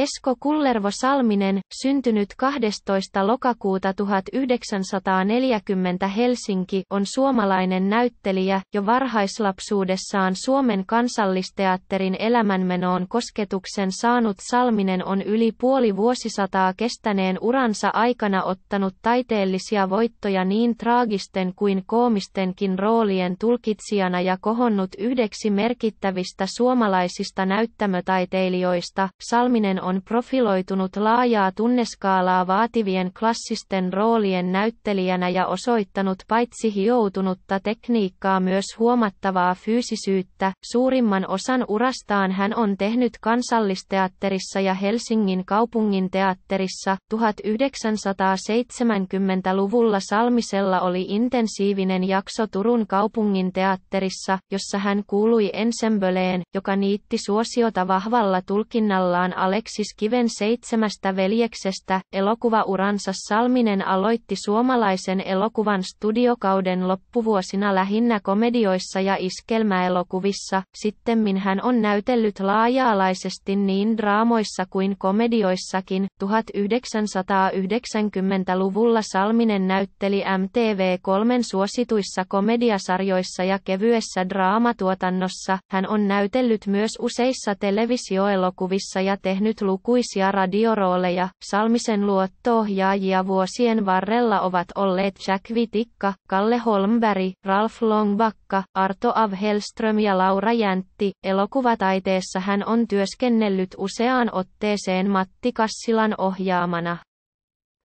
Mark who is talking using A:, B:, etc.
A: Esko Kullervo Salminen, syntynyt 12. lokakuuta 1940 Helsinki, on suomalainen näyttelijä, jo varhaislapsuudessaan Suomen kansallisteatterin elämänmenoon kosketuksen saanut Salminen on yli puoli vuosisataa kestäneen uransa aikana ottanut taiteellisia voittoja niin traagisten kuin koomistenkin roolien tulkitsijana ja kohonnut yhdeksi merkittävistä suomalaisista näyttämötaiteilijoista. Salminen on profiloitunut laajaa tunneskaalaa vaativien klassisten roolien näyttelijänä ja osoittanut paitsi hioutunutta tekniikkaa myös huomattavaa fyysisyyttä. Suurimman osan urastaan hän on tehnyt kansallisteatterissa ja Helsingin kaupungin teatterissa. 1970-luvulla Salmisella oli intensiivinen jakso Turun kaupungin teatterissa, jossa hän kuului ensembleen, joka niitti suosiota vahvalla tulkinnallaan Aleksi Aleksis Kiven seitsemästä veljeksestä elokuvauransa Salminen aloitti suomalaisen elokuvan studiokauden loppuvuosina lähinnä komedioissa ja iskelmäelokuvissa, sittemmin hän on näytellyt laaja-alaisesti niin draamoissa kuin komedioissakin. 1990-luvulla Salminen näytteli MTV3 suosituissa komediasarjoissa ja kevyessä draamatuotannossa, hän on näytellyt myös useissa televisioelokuvissa ja tehnyt lukuisia radiorooleja, Salmisen luotto-ohjaajia vuosien varrella ovat olleet Jack Vitikka, Kalle Holmberg, Ralf Longbakka, Arto Avhelström ja Laura Jäntti. Elokuvataiteessa hän on työskennellyt useaan otteeseen Matti Kassilan ohjaamana.